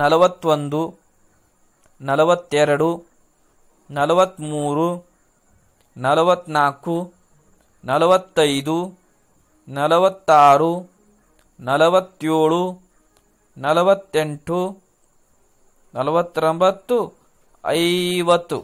ನಲವತ್ತೊಂದು ನಲವತ್ತೆರಡು ನಲವತ್ತ್ಮೂರು ನಲವತ್ನಾಲ್ಕು ನಲವತ್ತೈದು ನಲವತ್ತಾರು ನಲವತ್ತೇಳು ನಲವತ್ತೆಂಟು ನಲವತ್ತೊಂಬತ್ತು ಐವತ್ತು